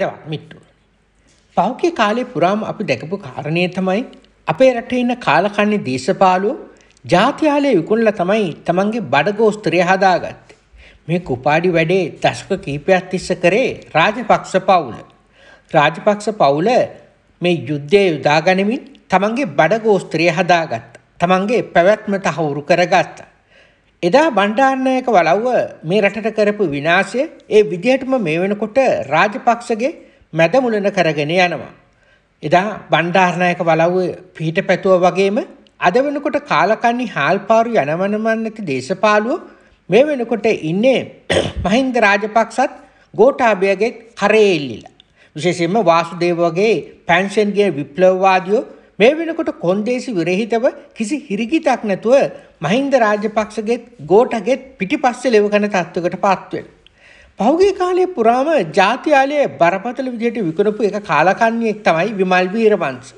හෙරවත් මිට්ටු. පෞකේ කාලේ පුරාම අපි දැකපු කාරණය තමයි අපේ රටේ ඉන්න කාලකන්නේ දේශපාලුව ජාතියාලේ විකුණලා තමයි තමන්ගේ බඩගෝස්ත්‍රය හදාගත්තේ. මේ කුපාඩි වැඩේ දශක කීපයක් තිස්ස කරේ රාජපක්ෂ පවුල. රාජපක්ෂ පවුල මේ යුද්ධය යොදාගනිමින් තමන්ගේ බඩගෝස්ත්‍රය හදාගත්ත. තමන්ගේ පැවැත්මට හවුරු කරගත්තා. එදා බණ්ඩාරනායක වලව්ව මේ රටට කරපු විනාශය ඒ විදිහටම මේ වෙනකොට රාජපක්ෂගේ මැදමුලන කරගෙන යනවා. එදා බණ්ඩාරනායක වලව්ව පිහිට පැතුව වගේම අද වෙනකොට කාලකන්නි හාල්පාරු යනවනමන්නති දේශපාලුව මේ වෙනකොට ඉන්නේ මහින්ද රාජපක්ෂත් ගෝටාභයගේ කරේ එල්ලිලා. විශේෂයෙන්ම වාසුදේව වගේ පැන්ෂන්ගේ විප්ලවවාදියෝ මේ වෙනකොට කොන්දේසි විරහිතව කිසි හිරිකිතක් නැතුව මහින්ද රාජපක්ෂගෙත් ගෝටගෙත් පිටිපස්සේ ලෙවකන තත්වයකට පාත්වෙන. පහුගේ කාලේ පුරාම ජාතියාලයේ බරපතල විදියට විකුණපු එක කාලකන්ණියෙක් තමයි විමල් වීරවංශ.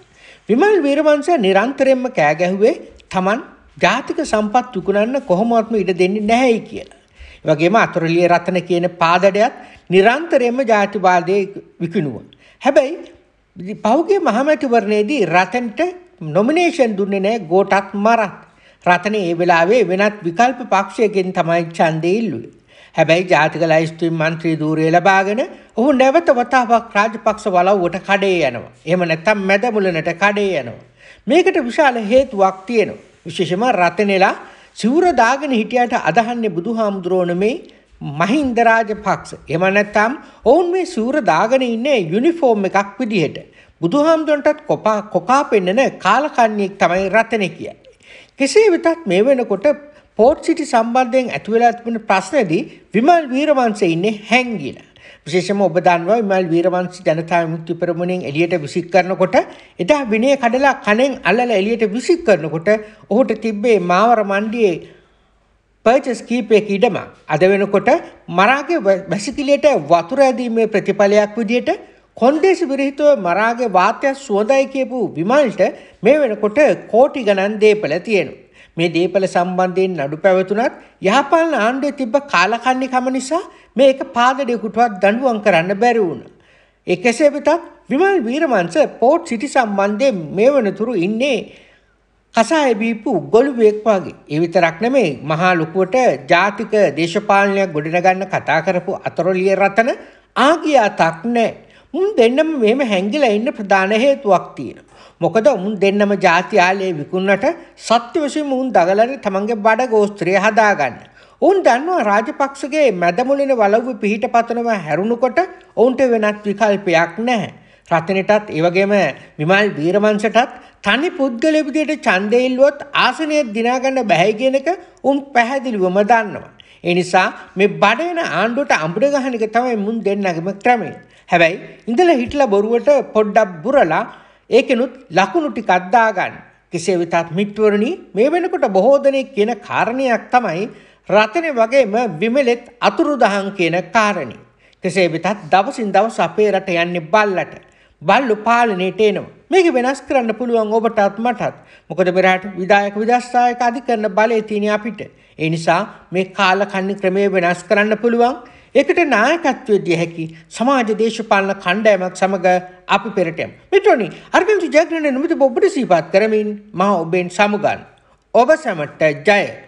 විමල් වීරවංශ නිරන්තරයෙන්ම කෑ ගැහුවේ Taman ජාතික සම්පත් විකුණන්න කොහොමවත්ම ඉඩ දෙන්නේ නැහැයි කියලා. ඒ වගේම අතුරුලිය රතන කියන පාදඩයත් නිරන්තරයෙන්ම ජාතිවාදයේ විකිණුවා. හැබැයි පෞගේ මහමැතිවරණයේදී රතන්ට නොමිනේෂන් දුන්නේ නෑ ගෝටත් මරත්. රතන ඒ වෙලාවේ වෙනත් විකල්ප පක්ෂයකින් තමයි ඡන්දය ඉල්ලුවේ. හැබැයි ජාතික ලයිස්තුවේ മന്ത്രി ධූරය ලබාගෙන ඔහු නැවත වතාවක් රාජපක්ෂ වලව්වට කඩේ යනවා. එහෙම නැත්නම් මැදමුලනට කඩේ යනවා. මේකට විශාල හේතුවක් තියෙනවා. විශේෂම රතනෙලා සිවුර දාගෙන හිටියට අදහන්නේ බුදුහාමුදුරෝ නෙමෙයි මහින්ද රාජපක්ෂ එහෙම නැත්නම් ඔවුන් මේ සූර දාගෙන ඉන්නේ යුනිෆෝම් එකක් විදිහට බුදුහාමුදුරන්ටත් කොපා කොකා පෙන්නන කාලකන්ණියෙක් තමයි රතනේ කියන්නේ. කෙසේ වෙතත් මේ වෙනකොට පෝට් සිටි සම්බන්ධයෙන් ඇති වෙලා තිබෙන ප්‍රශ්නේදී විමල් වීරවංශ ඉන්නේ හැංගිලා. විශේෂම ඔබ දන්නවා විමල් වීරවංශ ජනතා විමුක්ති පෙරමුණෙන් එළියට විසික් කරනකොට එදා විනය කඩලා කණෙන් අල්ලලා එළියට විසික් කරනකොට ඔහුට තිබ්බේ මාවර මණ්ඩියේ පර්චස් කීපයක ඉඩමක් අද වෙනකොට මරාගේ වැසිකිලියට වතුර ඇදීමේ ප්‍රතිඵලයක් විදියට කොන්දේසි විරහිතව මරාගේ වාර්තය සුවඳයි කියපු විමල්ට මේ වෙනකොට කෝටි ගණන් දේපල තියෙනවා. මේ දේපල සම්බන්ධයෙන් නඩු පැවතුනත් යහපාලන ආණ්ඩුවේ තිබ්බ කාලකන්නිකම නිසා මේක පාදඩයකටවත් දඬුවම් කරන්න බැරි වුණා. ඒ කෙසේ වෙතත් විමල් වීරමංශ පෝට් සිටි සම්බන්ධයෙන් මේ වෙනතුරු ඉන්නේ කසාය බීපු ගොළුබෙක් වගේ. ඒ විතරක් නෙමෙයි මහා ලොකුවට ජාතික දේශපාලනයක් ගොඩනගන්න කතා කරපු අතරොලිය රතන ආගියාතක් නැහැ. මුන් දෙන්නම මෙහෙම හැංගිලා ඉන්න ප්‍රධාන හේතුවක් තියෙනවා. මොකද මුන් දෙන්නම ಜಾති ආලේ විකුණනට සත්‍ය වශයෙන්ම මුන් දගලන්නේ තමන්ගේ බඩ ගෝස්ත්‍රය හදාගන්න. ඔවුන් දන්නවා රාජපක්ෂගේ මැදමුලින වලව්ව පිහිට පතනම හැරුණුකොට ඔවුන්ට වෙනත් විකල්පයක් නැහැ. රතනටත් ඒ වගේම විමල් වීරවංශටත් තනි පුද්ගලයකුට ඡන්දෙල්ලුවොත් ආසනය දිනාගන්න බැහැ කියන එක උන් පැහැදිලිවම දන්නවා. ඒ නිසා මේ බඩේන ආණ්ඩුවට අඹුඩ ගහන එක තමයි මුන් දෙන්නගේම ක්‍රමය. හැබැයි ඉඳලා හිටලා බොරුවට පොඩ්ඩක් බුරලා ඒකෙනුත් ලකුණු ටිකක් දාගන්න. කෙසේ වෙතත් මිත්වරණි මේ වෙනකොට බොහෝ දෙනෙක් කියන කාරණයක් තමයි රතනේ වගේම විමලෙත් අතුරුදහන් කියන කාරණේ. කෙසේ වෙතත් දවසින් දවස අපේ රට යන්නේ බල්ලට. බල්ලු පාලනයට එනවා. මේක වෙනස් කරන්න පුළුවන් ඔබටත් මටත් මොකද මෙරට විදායක විදස්ථායක අධිකරන බලය තියෙන අපිට. ඒ නිසා මේ කාල කන්න ක්‍රමය වෙනස් කරන්න පුළුවන්. ඒකට නායකත්වයේ දිය හැකි සමාජ දේශපාලන කණ්ඩායමක් සමග අපි පෙරටයම්. මෙතනනි අරවින්ද ජයග්‍රහණ නිමිති ඔබට සිහිපත් කරමින් මම ඔබෙන් සමුගන්. ඔබ සැමට ජය.